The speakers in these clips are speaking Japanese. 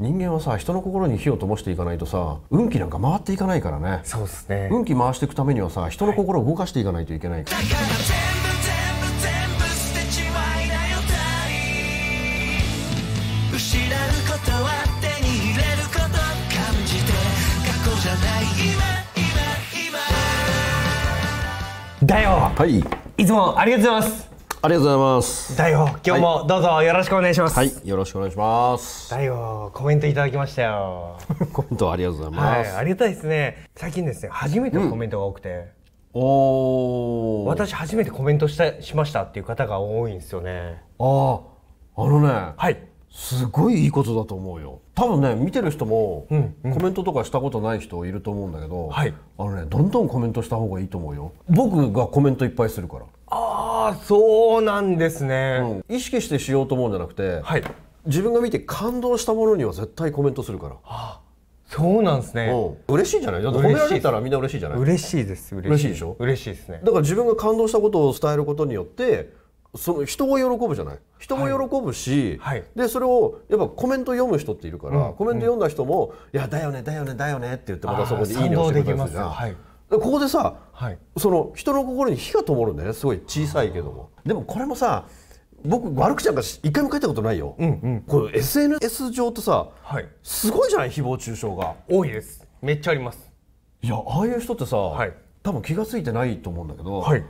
人間はさ人の心に火を灯していかないとさ運気なんか回っていかないからねそうですね運気回していくためにはさ人の心を動かしていかないといけない、はい、だから全部全部全部捨てちまいなよ大失うことは手に入れること感じて過去じゃない今今今だよはいいつもありがとうございますありがとうございます。大王、今日もどうぞよろしくお願いします。はい、よろしくお願いします。大王、コメントいただきましたよ。コメントありがとうございます、はい。ありがたいですね。最近ですね、初めてのコメントが多くて。うん、お私初めてコメントしたしましたっていう方が多いんですよね。ああ、あのね。はい。すごいいいことだと思うよ多分ね見てる人も、コメントとかしたことない人いると思うんだけど、はい、あのねどんどんコメントした方がいいと思うよ僕がコメントいっぱいするからああそうなんですね、うん、意識してしようと思うんじゃなくて、はい、自分が見て感動したものには絶対コメントするから。はあそうなんですね、うん、嬉しいじゃないだって褒められたらみんな嬉しいじゃない嬉しいです嬉しいでしょ嬉しいですねだから自分が感動したことを伝えることによってその人も喜ぶじゃない人も喜ぶし、はいはい、でそれをやっぱコメント読む人っているから、うん、コメント読んだ人も「うん、いやだよねだよねだよね」って言ってまたそこで「いいね」をしてくれますじゃん。ここでさ、はい、その人の心に火が灯るんだよねすごい小さいけどもでもこれもさ僕悪口なんか一回も書いたことないよ、うんうん、これ SNS 上ってさ、はい、すごいじゃない誹謗中傷が多いですめっちゃありますいやああいう人ってさ、はい、多分気が付いてないと思うんだけど、はい、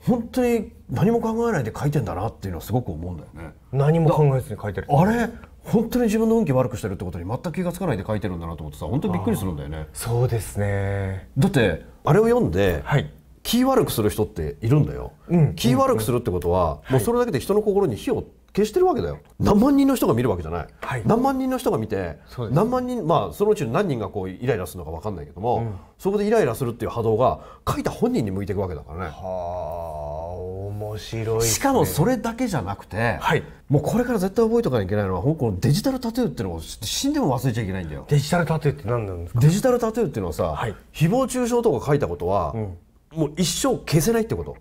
本当に何も考えないで書いてんだなっていうのはすごく思うんだよね何も考えずに書いてるあれ本当に自分の運気悪くしてるってことに全く気が付かないで書いてるんだなと思ってさ本当にびっくりするんだよねそうですねだってあれを読んで、はい、気悪くする人っているんだよ、うん、気悪くするってことは、うん、もうそれだけで人の心に火を消してるわけだよ、はい、何万人の人が見るわけじゃない、はい、何万人の人が見て何万人まあそのうちの何人がこうイライラするのか分かんないけども、うん、そこでイライラするっていう波動が書いた本人に向いていくわけだからね。はあ白い、ね、しかもそれだけじゃなくて、はい、もうこれから絶対覚えとかなきゃいけないのはこのデジタルタトゥーっていうのを死んでも忘れちゃいけないんだよデジタルタトゥーって何なんですかデジタルタトゥーっていうのはさ、はい、誹謗中傷とか書いたことは、うん、もう一生消せないってこと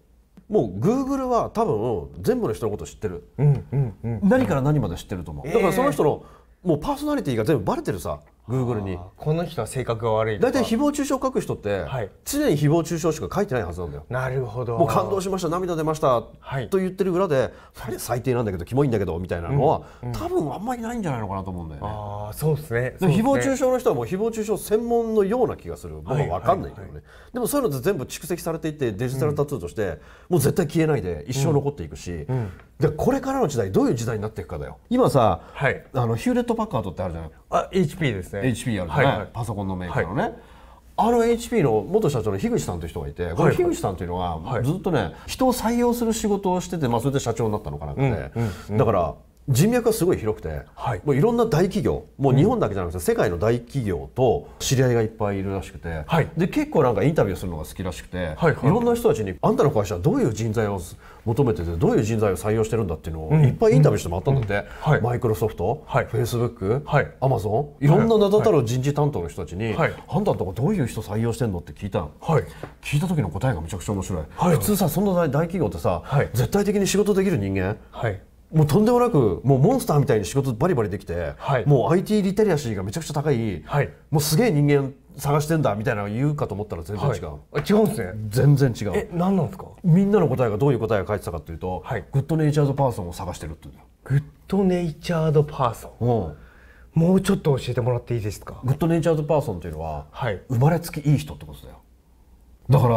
もうグーグルは多分全部の人のこと知ってる、うんうんうん、何から何まで知ってると思う、えー、だからその人のもうパーソナリティが全部バレてるさグーグルにこの人は性格が悪い大体誹謗中傷書く人って、はい、常に誹謗中傷しか書いてないはずなんだよなるほどもう感動しました涙出ました、はい、と言ってる裏で最低なんだけどキモいんだけどみたいなのは、うんうん、多分あんまりないんじゃないのかなと思うんだよねああそうですねで、ね、誹謗中傷の人はもう誹謗中傷専門のような気がする僕は分かんないけどね、はいはいはい、でもそういうのって全部蓄積されていってデジタルタトゥーとして、うん、もう絶対消えないで一生残っていくし、でこれからの時代どういう時代になっていくかだよ今さ、はい、あのヒューレット・パッカードってあるじゃないあ HP ですね HP あるね、はいはい、パソコンのメーカーのね、はいあの HP の元社長の樋口さんという人がいて、この樋口さんというのはずっとね、人を採用する仕事をしてて、まあ、それで社長になったのかなって、だから人脈がすごい広くて、はい、もういろんな大企業もう日本だけじゃなくて、うん、世界の大企業と知り合いがいっぱいいるらしくて、はい、で結構なんかインタビューするのが好きらしくて、はいはい、いろんな人たちにあんたの会社はどういう人材を求めててどういう人材を採用してるんだっていうのをいっぱいインタビューしてもらったんだって、マイクロソフト、フェイスブック、アマゾンいろんな名だたる人事担当の人たちに、はい、あんたのとこどういう人採用してんのって聞いたの、はい、聞いた時の答えがめちゃくちゃ面白い、はい、普通さそんな大企業ってさ、はい、絶対的に仕事できる人間、はいもうとんでもなくもうモンスターみたいに仕事バリバリできて、はい、もう IT リテラシーがめちゃくちゃ高い、はい、もうすげえ人間探してんだみたいなの言うかと思ったら全然違う、はい、違うんですね全然違うえ何なんですかみんなの答えがどういう答えが書いてたかというと、はい、グッドネイチャードパーソンを探してるっていうグッドネイチャードパーソン、うんもうちょっと教えてもらっていいですかグッドネイチャードパーソンというのは、はい、生まれつきいい人ってことだよだから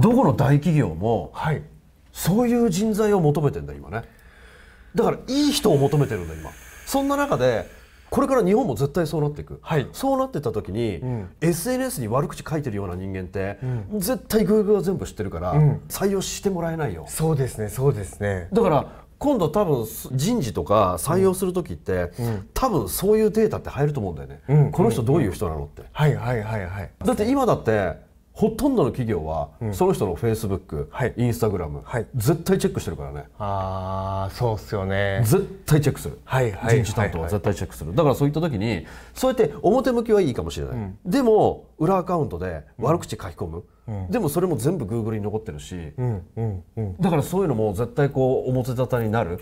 どこの大企業も、はい、そういう人材を求めてんだ今ねだからいい人を求めてるんだ今そんな中でこれから日本も絶対そうなっていく、はい、そうなってた時に、うん、SNS に悪口書いてるような人間って、うん、絶対 Google は全部知ってるから、うん、採用してもらえないよそうですねそうですねだから今度多分人事とか採用する時って、多分そういうデータって入ると思うんだよね、この人どういう人なのって、はいはいはいはいだって今だってほとんどの企業は、うん、その人のフェイスブック、はい、インスタグラム、はい、絶対チェックしてるからねああそうっすよね絶対チェックする、はいはい、人事担当は絶対チェックする、はいはい、だからそういった時にそうやって表向きはいいかもしれない、うん、でも裏アカウントで悪口書き込む、うん、でもそれも全部グーグルに残ってるし、だからそういうのも絶対こう表沙汰になる、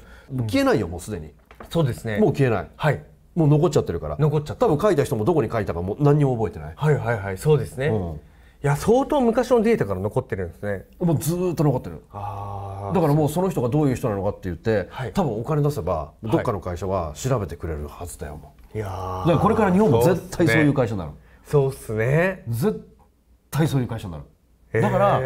消えないよもうすでにそうですねもう消えないはいもう残っちゃってるから残っちゃった多分書いた人もどこに書いたかも何にも覚えてないはいはいはいそうですね、いや相当昔のデータから残ってるんですねもうずっと残ってるあだからもうその人がどういう人なのかって言って、はい、多分お金出せばどっかの会社は調べてくれるはずだよ、はい、いやだからこれから日本も絶対そういう会社になるそうっすね絶対そういう会社になる、だから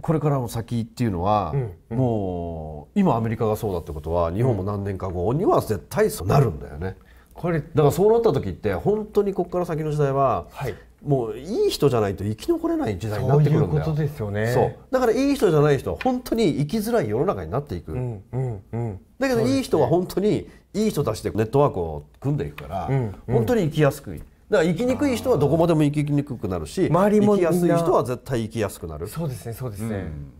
これからの先っていうのは、うんうん、もう今アメリカがそうだってことは日本も何年か後には絶対そうなるんだよね、これだからそうなった時って本当にここから先の時代は、はい、もういい人じゃないと生き残れない時代になってくるんだよ。そうですよね。そうだからいい人じゃない人は本当に生きづらい世の中になっていく。うんうんうん、だけど、いい人は本当にいい人たちでネットワークを組んでいくから、うんうん、本当に生きやすくい。だから生きにくい人はどこまでも生きにくくなるし、周りも生きやすい人は絶対生きやすくなる。そうですねそうですね。うん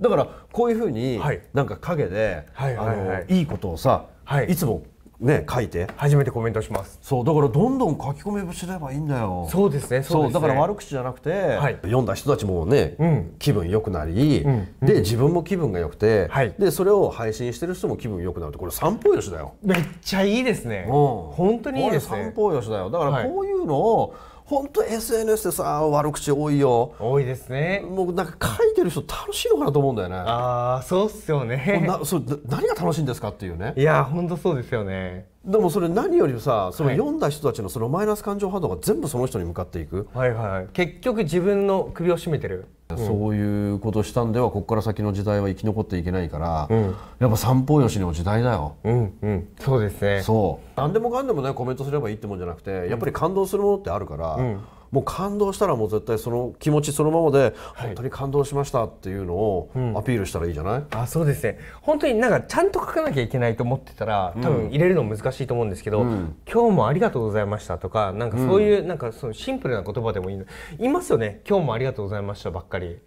だからこういうふうになんか陰で、あの、いい、いいことをさ、はい、いつもね、書いて初めてコメントしますそうだからどんどん書き込みをすればいいんだよそうですねそう、ね、だから悪口じゃなくて、はい、読んだ人たちもね、うん、気分良くなり、うん、で自分も気分が良くて、はい、でそれを配信してる人も気分良くなるってこれ三方よしだよめっちゃいいですね、うん、本当にいいですね三方よしだよだからこういうのを、はい本当 SNS でさ悪口多いよ多いですねもうなんか書いてる人楽しいのかなと思うんだよねああそうっすよねなそ何が楽しいんですかっていうねいや本当そうですよねでもそれ何よりさその読んだ人たちのそのマイナス感情波動が全部その人に向かっていくはいはい結局自分の首を絞めてるそういうことしたんではここから先の時代は生き残っていけないから、うん、やっぱ三方よしの時代だよ、うんうん、そうですねそう何でもかんでもねコメントすればいいってもんじゃなくてやっぱり感動するものってあるから、うんもう感動したらもう絶対その気持ちそのままで、本当に感動しましたっていうのをアピールしたらいいじゃない、はいうん、あそうですね本当になんかちゃんと書かなきゃいけないと思ってたら多分入れるの難しいと思うんですけど、うん、今日もありがとうございましたとかなんかそういう、なんかそのシンプルな言葉でもいいのいますよね今日もありがとうございましたばっかり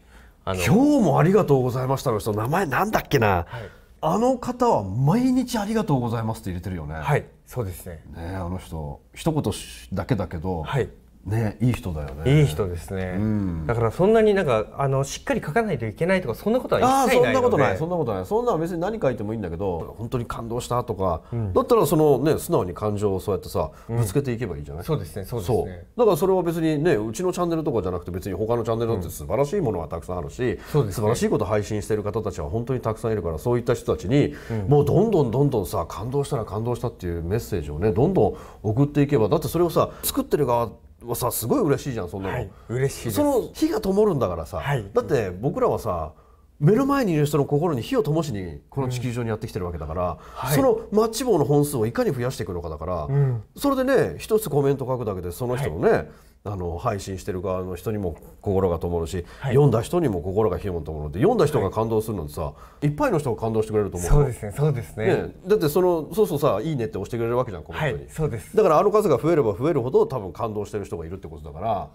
今日もありがとうございましたの人名前なんだっけな、はいあの方は毎日ありがとうございますって入れてるよね。はい、そうですね。ねあの人一言だけだけど、はい、ね、いい人だよね。いい人ですね。うん、だからそんなになんかあのしっかり書かないといけないとかそんなことは一切ないので。そんなことない。そんなことない。そんな別に何書いてもいいんだけど、本当に感動したとか、うん、だったらそのね素直に感情をそうやってさぶつけていけばいいじゃない。うん、そうですね。そうですね。だからそれは別にねうちのチャンネルとかじゃなくて別に他のチャンネルだって素晴らしいものはたくさんあるし、ね、素晴らしいこと配信してる方たちは本当にたくさんいるからそういった人たちに、もうどんどんどんどんさ感動したら感動したっていうメッセージをねどんどん送っていけばだってそれをさ作ってる側はさすごい嬉しいじゃんそんなの、はい、嬉しいその火が灯るんだからさ、はい、だって僕らはさ目の前にいる人の心に火を灯しにこの地球上にやってきてるわけだから、うんはい、そのマッチ棒の本数をいかに増やしていくのかだから、うん、それでね一つコメント書くだけでその人のね、あの配信してる側の人にも心が灯るし、はい、読んだ人にも心が火をもるって読んだ人が感動するのってさ、はい、いっぱいの人が感動してくれると思うそうですねそうですね、ね、だってそのそうそうさ「いいね」って押してくれるわけじゃんコメントに、はい、そうですだからあの数が増えれば増えるほど多分感動してる人がいるってことだから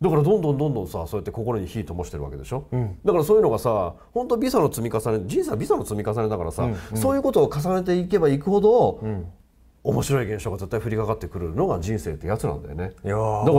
だからどんどんどんどんさそうやって心に火灯してるわけでしょ、うん、だからそういうのがさ本当ビザの積み重ね人生はビザの積み重ねだからさ、うんうん、そういうことを重ねていけばいくほど、うん、面白い現象が絶対降りかかってくるのが人生ってやつなんだよねだから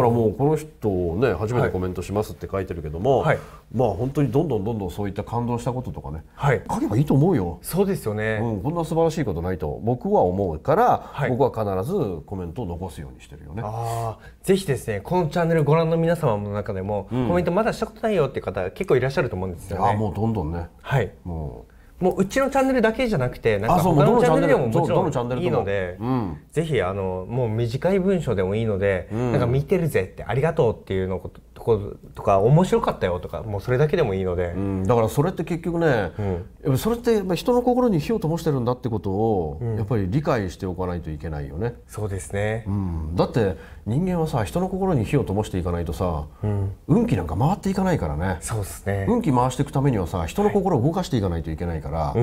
もうこの人ね初めてコメントしますって書いてるけども、はい、まあ本当にどんどんどんどんそういった感動したこととかね、はい、書けばいいと思うよそうですよね、うん、こんな素晴らしいことないと僕は思うから、はい、僕は必ずコメントを残すようにしてるよねあぜひですねこのチャンネルご覧の皆様の中でも、うん、コメントまだしたことないよって方結構いらっしゃると思うんですよねあもうどんどんねはいもうもううちのチャンネルだけじゃなくてなんか他のチャンネルでももちろんいいので、うん、ぜひあのもう短い文章でもいいので、うん、なんか見てるぜってありがとうっていうのことことか面白かったよとかもうそれだけでもいいので、うん、だからそれって結局ね、うん、それって人の心に火を灯してるんだってことを、うん、やっぱり理解しておかないといけないよね。そうですね、うん、だって人間はさ人の心に火を灯していかないとさ、運気なんか回っていかないからねそうですね運気回していくためにはさ人の心を動かしていかないといけないから、はい、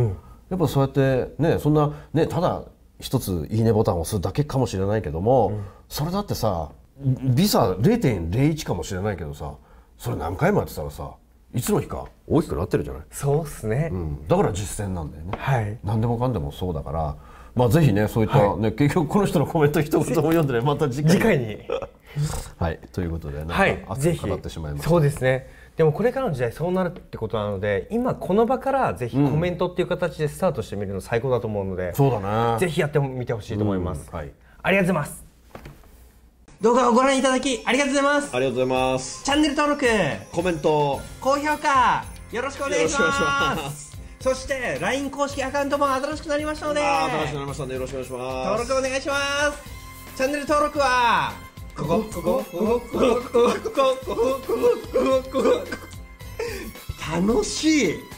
やっぱそうやってねそんなねただ一つ「いいね」ボタンを押すだけかもしれないけども、それだってさビザ0.01かもしれないけどさそれ何回もやってたらさいつの日か大きくなってるじゃないそうっすね、うん、だから実践なんだよね、はい、何でもかんでもそうだからまあぜひねそういったね、はい、結局この人のコメント一言も読んでねまた次回次回に はいということでなんか熱く語ってしまいました、はい、そうですねでもこれからの時代そうなるってことなので今この場からぜひコメントっていう形でスタートしてみるの最高だと思うので、うん、そうだねぜひやってみてほしいと思います、うん、はい、ありがとうございます動画をご覧いただきありがとうございますありがとうございますチャンネル登録コメント高評価よろしくお願いしますそして LINE 公式アカウントも新しくなりましたので新しくなりましたのでよろしくお願いします登録お願いしますチャンネル登録はここここここここここここここここここ楽しい